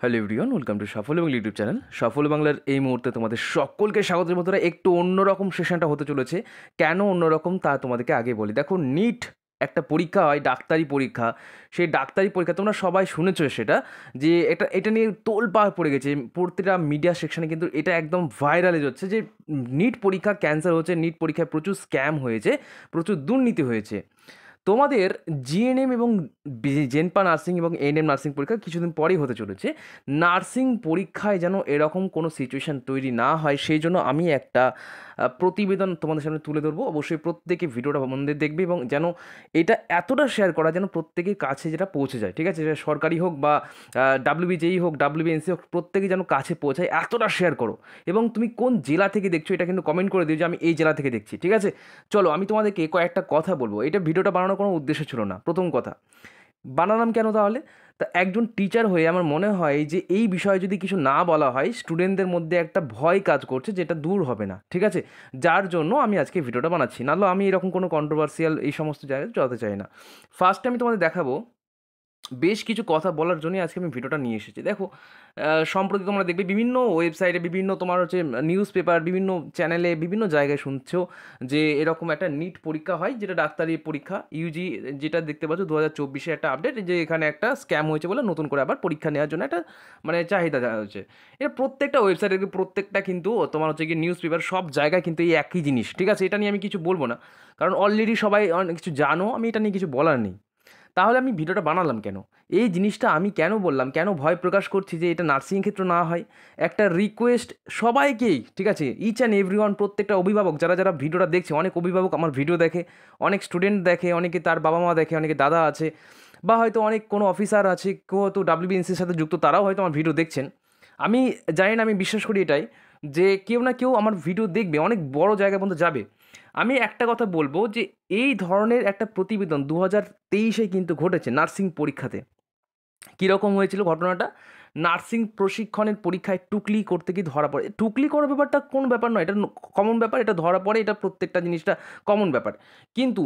hello everyone welcome to সাফল্য Bangla YouTube channel সাফল্য বাংলার এই মুহূর্তে তোমাদের সকলকে স্বাগতের মতো একটু অন্যরকম সেশনটা হতে চলেছে কেন অন্যরকম তা তোমাদেরকে আগে বলি দেখো নিট একটা পরীক্ষা হয় ডাক্তারি পরীক্ষা সেই ডাক্তারি পরীক্ষা তোমরা সবাই শুনেছ সেটা যে এটা এটা নিয়ে তোল পাহাড় পড়ে গেছে প্রতিটা মিডিয়া সেকশনে কিন্তু এটা একদম ভাইরালে যাচ্ছে যে নিট পরীক্ষা ক্যান্সার হচ্ছে নিট পরীক্ষায় প্রচুর স্ক্যাম হয়েছে প্রচুর দুর্নীতি হয়েছে তোমাদের জিএনএম এবং জেনপা নার্সিং এবং এনএম নার্সিং পরীক্ষা কিছুদিন পরেই হতে চলেছে নার্সিং পরীক্ষায় যেন এরকম কোনো সিচুয়েশান তৈরি না হয় সেই জন্য আমি একটা প্রতিবেদন তোমাদের সামনে তুলে ধরবো অবশ্যই প্রত্যেকে ভিডিওটা মন্দির দেখবে এবং যেন এটা এতটা শেয়ার করা যেন প্রত্যেকের কাছে যেটা পৌঁছে যায় ঠিক আছে সেটা সরকারি হোক বা ডাব্লিউবিজেই e হোক ডাব্লিউবিএনসি হোক প্রত্যেকে যেন কাছে পৌঁছায় এতটা শেয়ার করো এবং তুমি কোন জেলা থেকে দেখছো এটা কিন্তু কমেন্ট করে দিও যে আমি এই জেলা থেকে দেখছি ঠিক আছে চলো আমি তোমাদেরকে কয়েকটা কথা বলবো এটা ভিডিওটা বানানো বানানোর কোনো উদ্দেশ্য ছিল না প্রথম কথা বানালাম কেন তাহলে তা একজন টিচার হয়ে আমার মনে হয় যে এই বিষয়ে যদি কিছু না বলা হয় স্টুডেন্টদের মধ্যে একটা ভয় কাজ করছে যেটা দূর হবে না ঠিক আছে যার জন্য আমি আজকে ভিডিওটা বানাচ্ছি নাহলে আমি এরকম কোনো কন্ট্রোভার্সিয়াল এই সমস্ত জায়গায় চলাতে চাই না ফার্স্টে আমি তোমাদের দেখাবো বেশ কিছু কথা বলার জন্যই আজকে আমি ভিডিওটা নিয়ে এসেছি দেখো সম্প্রতি তোমরা দেখবে বিভিন্ন ওয়েবসাইটে বিভিন্ন তোমার হচ্ছে নিউজ পেপার বিভিন্ন চ্যানেলে বিভিন্ন জায়গায় শুনছো যে এরকম একটা নিট পরীক্ষা হয় যেটা ডাক্তারি পরীক্ষা ইউজি যেটা দেখতে পাচ্ছ দু হাজার চব্বিশে একটা আপডেট যে এখানে একটা স্ক্যাম হয়েছে বলে নতুন করে আবার পরীক্ষা নেওয়ার জন্য একটা মানে চাহিদা দেওয়া হয়েছে এর প্রত্যেকটা ওয়েবসাইটে প্রত্যেকটা কিন্তু তোমার হচ্ছে কি নিউজ পেপার সব জায়গায় কিন্তু এই একই জিনিস ঠিক আছে এটা নিয়ে আমি কিছু বলবো না কারণ অলরেডি সবাই অনেক কিছু জানো আমি এটা নিয়ে কিছু বলার নেই তাহলে আমি ভিডিওটা বানালাম কেন এই জিনিসটা আমি কেন বললাম কেন ভয় প্রকাশ করছি যে এটা নার্সিং ক্ষেত্রে না হয় একটা রিকোয়েস্ট সবাইকেই ঠিক আছে ইচ অ্যান্ড এভরি ওয়ান প্রত্যেকটা অভিভাবক যারা যারা ভিডিওটা দেখছে অনেক অভিভাবক আমার ভিডিও দেখে অনেক স্টুডেন্ট দেখে অনেকে তার বাবা মা দেখে অনেকে দাদা আছে বা হয়তো অনেক কোনো অফিসার আছে কেউ হয়তো ডাব্লিউবিএনসির সাথে যুক্ত তারাও হয়তো আমার ভিডিও দেখছেন আমি জানি না আমি বিশ্বাস করি এটাই যে কেউ না কেউ আমার ভিডিও দেখবে অনেক বড় জায়গা পর্যন্ত যাবে আমি একটা কথা বলবো যে এই ধরনের একটা প্রতিবেদন দু হাজার তেইশে কিন্তু ঘটেছে নার্সিং পরীক্ষাতে কীরকম হয়েছিল ঘটনাটা নার্সিং প্রশিক্ষণের পরীক্ষায় টুকলি করতে গিয়ে ধরা পড়ে টুকলি করার ব্যাপারটা কোন ব্যাপার নয় এটা কমন ব্যাপার এটা ধরা পড়ে এটা প্রত্যেকটা জিনিসটা কমন ব্যাপার কিন্তু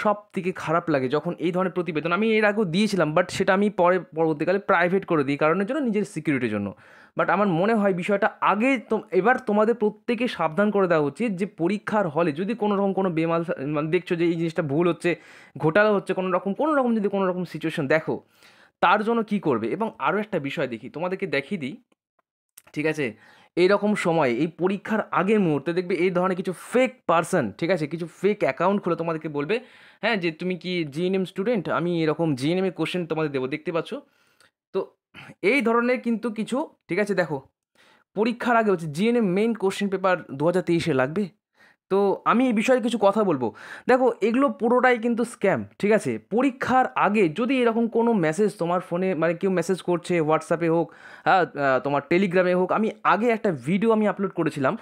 সব থেকে খারাপ লাগে যখন এই ধরনের প্রতিবেদন আমি এর আগেও দিয়েছিলাম বাট সেটা আমি পরে পরবর্তীকালে প্রাইভেট করে দিই কারণের জন্য নিজের সিকিউরিটির জন্য বাট আমার মনে হয় বিষয়টা আগে এবার তোমাদের প্রত্যেকে সাবধান করে দেওয়া উচিত যে পরীক্ষার হলে যদি কোনো রকম কোনো বেমাল মানে দেখছো যে এই জিনিসটা ভুল হচ্ছে ঘোটালা হচ্ছে কোনো রকম কোনো রকম যদি কোনো রকম সিচুয়েশন দেখো তার জন্য কি করবে এবং আরও একটা বিষয় দেখি তোমাদেরকে দেখিয়ে দিই ঠিক আছে এরকম সময় এই পরীক্ষার আগের মুহূর্তে দেখবে এই ধরনের কিছু ফেক পার্সন ঠিক আছে কিছু ফেক অ্যাকাউন্ট খুলে তোমাদেরকে বলবে হ্যাঁ যে তুমি কি জিএনএম স্টুডেন্ট আমি এরকম জিএনএম এর কোশ্চেন তোমাদের দেবো দেখতে পাচ্ছ তো এই ধরনের কিন্তু কিছু ঠিক আছে দেখো পরীক্ষার আগে হচ্ছে জিএনএম মেইন কোশ্চেন পেপার দু হাজার তেইশে লাগবে তো আমি এই বিষয়ে কিছু কথা বলবো দেখো এগুলো পুরোটাই কিন্তু স্ক্যাম ঠিক আছে পরীক্ষার আগে যদি এরকম কোনো মেসেজ তোমার ফোনে মানে কেউ মেসেজ করছে হোয়াটসঅ্যাপে হোক হ্যাঁ তোমার টেলিগ্রামে হোক আমি আগে একটা ভিডিও আমি আপলোড করেছিলাম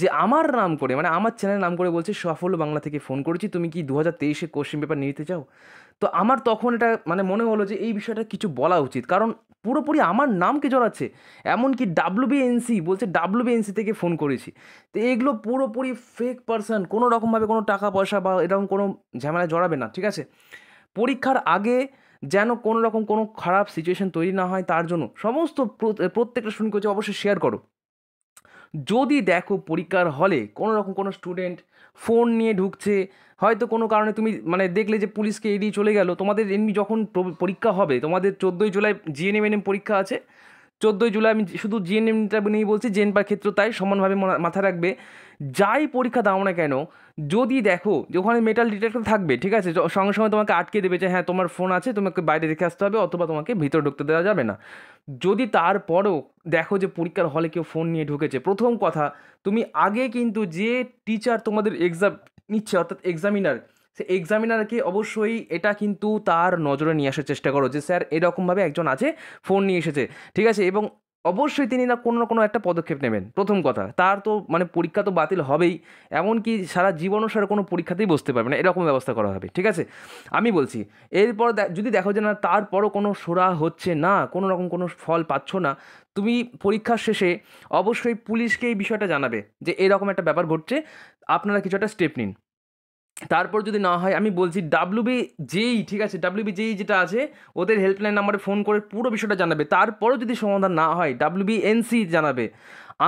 যে আমার নাম করে মানে আমার চ্যানেলের নাম করে বলছে সাফল্য বাংলা থেকে ফোন করেছি তুমি কি দু হাজার তেইশে কোশ্চেন পেপার নিতে চাও তো আমার তখন এটা মানে মনে হলো যে এই বিষয়টা কিছু বলা উচিত কারণ পুরোপুরি আমার নামকে জড়াচ্ছে এমনকি ডাব্লুবিএনসি বলছে ডাব্লুবিএনসি থেকে ফোন করেছি তো এগুলো পুরোপুরি ফেক পার্সন কোনো রকমভাবে কোনো টাকা পয়সা বা এরকম কোনো ঝামেলায় জড়াবে না ঠিক আছে পরীক্ষার আগে যেন কোনো রকম কোনো খারাপ সিচুয়েশন তৈরি না হয় তার জন্য সমস্ত প্রত্যেকটা করছে অবশ্যই শেয়ার করো যদি দেখো পরীক্ষার হলে কোনো রকম কোনো স্টুডেন্ট ফোন নিয়ে ঢুকছে হয়তো কোনো কারণে তুমি মানে দেখলে যে পুলিশকে এড়িয়ে চলে গেল তোমাদের এমনি যখন পরীক্ষা হবে তোমাদের চোদ্দোই জুলাই জিএনএম পরীক্ষা আছে চোদ্দোই জুলাই আমি শুধু জেন এমনিটা নিয়েই বলছি জেন পার ক্ষেত্র তাই সমানভাবে মাথায় রাখবে যাই পরীক্ষা দাও না কেন যদি দেখো যে ওখানে মেটাল ডিটেক্টর থাকবে ঠিক আছে সঙ্গে সঙ্গে তোমাকে আটকে দেবে যে হ্যাঁ তোমার ফোন আছে তোমাকে বাইরে রেখে আসতে হবে অথবা তোমাকে ভিতরে ঢুকতে দেওয়া যাবে না যদি তারপরও দেখো যে পরীক্ষার হলে কেউ ফোন নিয়ে ঢুকেছে প্রথম কথা তুমি আগে কিন্তু যে টিচার তোমাদের এক্সাম নিচ্ছে অর্থাৎ এক্সামিনার সে এক্সামিনারকে অবশ্যই এটা কিন্তু তার নজরে নিয়ে আসার চেষ্টা করো যে স্যার এরকমভাবে একজন আছে ফোন নিয়ে এসেছে ঠিক আছে এবং অবশ্যই তিনি না কোনো না কোনো একটা পদক্ষেপ নেবেন প্রথম কথা তার তো মানে পরীক্ষা তো বাতিল হবেই এমনকি সারা সার কোনো পরীক্ষাতেই বসতে পারবে না এরকম ব্যবস্থা করা হবে ঠিক আছে আমি বলছি এরপর যদি দেখো যে না তারপরও কোনো সোরা হচ্ছে না কোনো রকম কোনো ফল পাচ্ছ না তুমি পরীক্ষার শেষে অবশ্যই পুলিশকে এই বিষয়টা জানাবে যে এরকম একটা ব্যাপার ঘটছে আপনারা কিছু একটা স্টেপ নিন তারপর যদি না হয় আমি বলছি বি জেই ঠিক আছে ডাব্লিউবি জেই যেটা আছে ওদের হেল্পলাইন নাম্বারে ফোন করে পুরো বিষয়টা জানাবে তারপরও যদি সমাধান না হয় ডাব্লিউবি এনসি জানাবে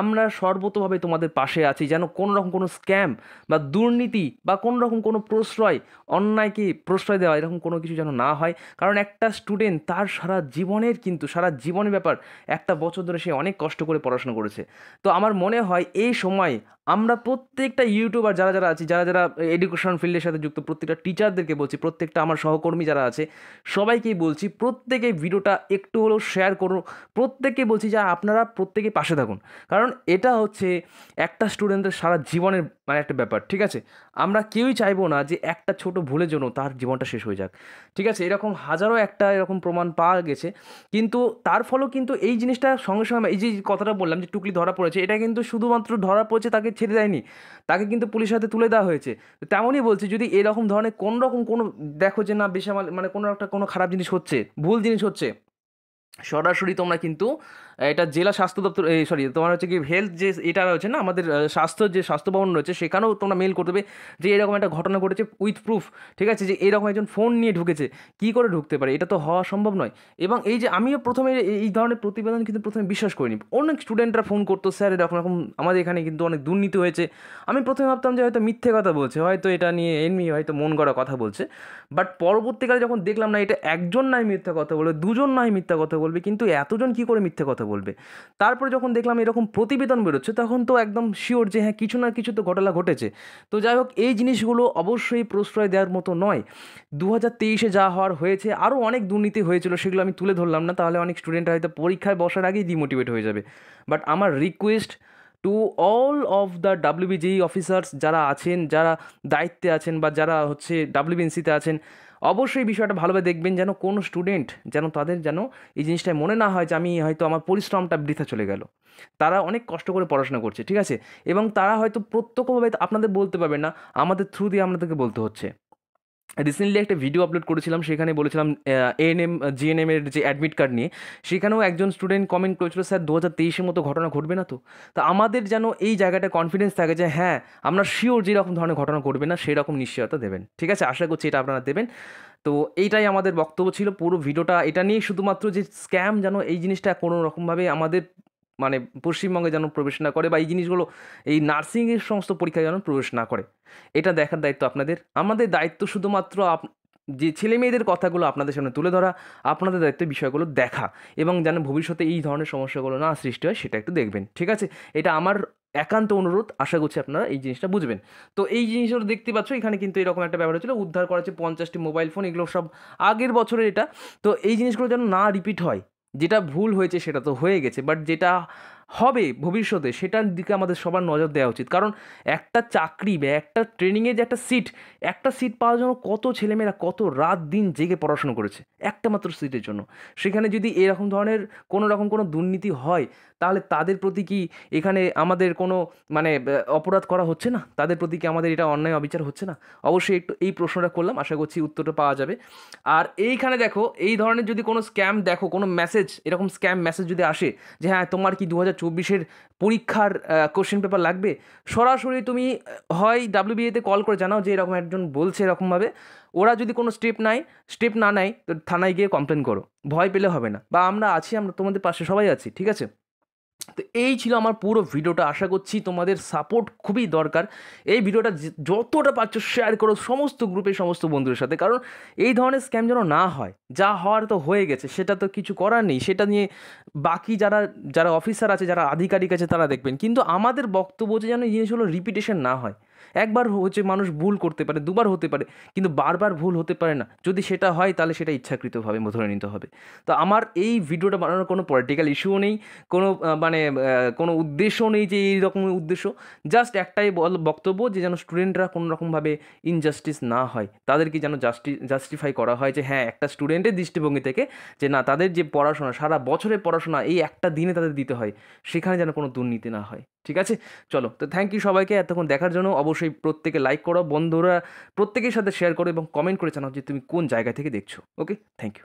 আমরা সর্বতভাবে তোমাদের পাশে আছি যেন কোনো রকম কোনো স্ক্যাম বা দুর্নীতি বা কোনো রকম কোনো প্রশ্রয় অন্যায়কে প্রশ্রয় দেওয়া এরকম কোনো কিছু যেন না হয় কারণ একটা স্টুডেন্ট তার সারা জীবনের কিন্তু সারা জীবনের ব্যাপার একটা বছর ধরে সে অনেক কষ্ট করে পড়াশোনা করেছে তো আমার মনে হয় এই সময় আমরা প্রত্যেকটা ইউটিউবার যারা যারা আছি যারা যারা এডুকেশন ফিল্ডের সাথে যুক্ত প্রত্যেকটা টিচারদেরকে বলছি প্রত্যেকটা আমার সহকর্মী যারা আছে সবাইকেই বলছি প্রত্যেকে ভিডিওটা একটু হলেও শেয়ার করুন প্রত্যেককে বলছি যে আপনারা প্রত্যেকে পাশে থাকুন কারণ কারণ এটা হচ্ছে একটা স্টুডেন্টের সারা জীবনের মানে একটা ব্যাপার ঠিক আছে আমরা কেউই চাইবো না যে একটা ছোট ভুলের জন্য তার জীবনটা শেষ হয়ে যাক ঠিক আছে এরকম হাজারো একটা এরকম প্রমাণ পাওয়া গেছে কিন্তু তার ফলেও কিন্তু এই জিনিসটা সঙ্গে সঙ্গে এই যে কথাটা বললাম যে টুকলি ধরা পড়েছে এটা কিন্তু শুধুমাত্র ধরা পড়েছে তাকে ছেড়ে দেয়নি তাকে কিন্তু পুলিশের হাতে তুলে দেওয়া হয়েছে তেমনই বলছি যদি এরকম ধরনের কোন রকম কোনো দেখো যে না বেশামাল মানে কোনো একটা কোনো খারাপ জিনিস হচ্ছে ভুল জিনিস হচ্ছে সরাসরি তোমরা কিন্তু এটা জেলা স্বাস্থ্য দপ্তর এই সরি তোমার হচ্ছে কি হেলথ যে এটা রয়েছে না আমাদের স্বাস্থ্য যে স্বাস্থ্য ভবন রয়েছে সেখানেও তোমরা মেল করতে হবে যে এরকম একটা ঘটনা ঘটেছে উইথ প্রুফ ঠিক আছে যে এরকম একজন ফোন নিয়ে ঢুকেছে কি করে ঢুকতে পারে এটা তো হওয়া সম্ভব নয় এবং এই যে আমিও প্রথমে এই ধরনের প্রতিবেদন কিন্তু প্রথমে বিশ্বাস করিনি অনেক স্টুডেন্টরা ফোন করতো স্যার এরকম এরকম আমাদের এখানে কিন্তু অনেক দুর্নীতি হয়েছে আমি প্রথমে ভাবতাম যে হয়তো মিথ্যে কথা বলছে হয়তো এটা নিয়ে এমনি হয়তো মন গড়া কথা বলছে বাট পরবর্তীকালে যখন দেখলাম না এটা একজন নাই মিথ্যা কথা বলবে দুজন নাই মিথ্যা কথা বলবে কিন্তু এতজন কি করে মিথ্যা কথা বলবে তারপরে যখন দেখলাম এরকম প্রতিবেদন বেরোচ্ছে তখন তো একদম শিওর যে হ্যাঁ কিছু না কিছু তো ঘটনা ঘটেছে তো যাই হোক এই জিনিসগুলো অবশ্যই প্রশ্রয় দেওয়ার মতো নয় দু হাজার তেইশে যা হওয়ার হয়েছে আরও অনেক দুর্নীতি হয়েছিল সেগুলো আমি তুলে ধরলাম না তাহলে অনেক স্টুডেন্টরা হয়তো পরীক্ষায় বসার আগেই ডিমোটিভেট হয়ে যাবে বাট আমার request to all of the WBJEE officers যারা আছেন যারা দায়িত্বে আছেন বা যারা হচ্ছে ডাব্লিউবিএনসিতে আছেন অবশ্যই বিষয়টা ভালোভাবে দেখবেন যেন কোন স্টুডেন্ট যেন তাদের যেন এই জিনিসটায় মনে না হয় যে আমি হয়তো আমার পরিশ্রমটা বৃথা চলে গেল তারা অনেক কষ্ট করে পড়াশোনা করছে ঠিক আছে এবং তারা হয়তো প্রত্যক্ষভাবে আপনাদের বলতে পারবে না আমাদের থ্রু দিয়ে আপনাদেরকে বলতে হচ্ছে রিসেন্টলি একটা ভিডিও আপলোড করেছিলাম সেখানে বলেছিলাম এএনএম জিএনএম এর যে অ্যাডমিট কার্ড নিয়ে সেখানেও একজন স্টুডেন্ট কমেন্ট করেছিল স্যার দু হাজার তেইশের মতো ঘটনা ঘটবে না তো তা আমাদের যেন এই জায়গাটা কনফিডেন্স থাকে যে হ্যাঁ আমরা শিওর যেরকম ধরনের ঘটনা ঘটবে না সেরকম নিশ্চয়তা দেবেন ঠিক আছে আশা করছি এটা আপনারা দেবেন তো এইটাই আমাদের বক্তব্য ছিল পুরো ভিডিওটা এটা নিয়ে শুধুমাত্র যে স্ক্যাম যেন এই জিনিসটা কোনো রকমভাবে আমাদের মানে পশ্চিমবঙ্গে যেন প্রবেশ না করে বা এই জিনিসগুলো এই নার্সিংয়ের সমস্ত পরীক্ষা যেন প্রবেশ না করে এটা দেখার দায়িত্ব আপনাদের আমাদের দায়িত্ব শুধুমাত্র আপ যে ছেলে মেয়েদের কথাগুলো আপনাদের সামনে তুলে ধরা আপনাদের দায়িত্ব বিষয়গুলো দেখা এবং যেন ভবিষ্যতে এই ধরনের সমস্যাগুলো না সৃষ্টি হয় সেটা একটু দেখবেন ঠিক আছে এটা আমার একান্ত অনুরোধ আশা করছি আপনারা এই জিনিসটা বুঝবেন তো এই জিনিসগুলো দেখতে পাচ্ছ এখানে কিন্তু এরকম একটা ব্যাপার হয়েছিল উদ্ধার করা হচ্ছে পঞ্চাশটি মোবাইল ফোন এগুলো সব আগের বছরের এটা তো এই জিনিসগুলো যেন না রিপিট হয় যেটা ভুল হয়েছে সেটা তো হয়ে গেছে বাট যেটা হবে ভবিষ্যতে সেটার দিকে আমাদের সবার নজর দেওয়া উচিত কারণ একটা চাকরি বা একটা ট্রেনিংয়ে যে একটা সিট একটা সিট পাওয়ার জন্য কত ছেলেমেয়েরা কত রাত দিন জেগে পড়াশুনো করেছে একটা মাত্র সিটের জন্য সেখানে যদি এরকম ধরনের কোনো রকম কোনো দুর্নীতি হয় তাহলে তাদের প্রতি কি এখানে আমাদের কোনো মানে অপরাধ করা হচ্ছে না তাদের প্রতি কি আমাদের এটা অন্যায় অবিচার হচ্ছে না অবশ্যই একটু এই প্রশ্নটা করলাম আশা করছি উত্তরটা পাওয়া যাবে আর এইখানে দেখো এই ধরনের যদি কোনো স্ক্যাম দেখো কোনো মেসেজ এরকম স্ক্যাম মেসেজ যদি আসে যে হ্যাঁ তোমার কি দু হাজার চব্বিশের পরীক্ষার কোশ্চেন পেপার লাগবে সরাসরি তুমি হয় ডাব্লিউবিএতে কল করে জানাও যে এরকম একজন বলছে এরকমভাবে ওরা যদি কোনো স্টেপ নেয় স্টেপ না নেয় তো থানায় গিয়ে কমপ্লেন করো ভয় পেলে হবে না বা আমরা আছি আমরা তোমাদের পাশে সবাই আছি ঠিক আছে তো এই ছিল আমার পুরো ভিডিওটা আশা করছি তোমাদের সাপোর্ট খুবই দরকার এই ভিডিওটা যতটা পারছো শেয়ার করো সমস্ত গ্রুপে সমস্ত বন্ধুদের সাথে কারণ এই ধরনের স্ক্যাম যেন না হয় যা হওয়ার তো হয়ে গেছে সেটা তো কিছু করার নেই সেটা নিয়ে বাকি যারা যারা অফিসার আছে যারা আধিকারিক আছে তারা দেখবেন কিন্তু আমাদের বক্তব্য যে যেন জিনিসগুলো রিপিটেশন না হয় একবার হচ্ছে মানুষ ভুল করতে পারে দুবার হতে পারে কিন্তু বারবার ভুল হতে পারে না যদি সেটা হয় তাহলে সেটা ইচ্ছাকৃতভাবে ধরে নিতে হবে তো আমার এই ভিডিওটা বানানোর কোনো পলিটিক্যাল ইস্যুও নেই কোনো মানে কোনো উদ্দেশ্য নেই যে এই রকম উদ্দেশ্য জাস্ট একটাই বল বক্তব্য যে যেন স্টুডেন্টরা কোনো রকমভাবে ইনজাস্টিস না হয় তাদেরকে যেন জাস্টি জাস্টিফাই করা হয় যে হ্যাঁ একটা স্টুডেন্টের দৃষ্টিভঙ্গি থেকে যে না তাদের যে পড়াশোনা সারা বছরের পড়াশোনা এই একটা দিনে তাদের দিতে হয় সেখানে যেন কোনো দুর্নীতি না হয় ঠিক আছে চলো তো থ্যাংক ইউ সবাইকে এতক্ষণ দেখার জন্য অবশ্যই অবশ্যই প্রত্যেকে লাইক করো বন্ধুরা প্রত্যেকের সাথে শেয়ার করো এবং কমেন্ট করে জানাও যে তুমি কোন জায়গা থেকে দেখছো ওকে থ্যাংক ইউ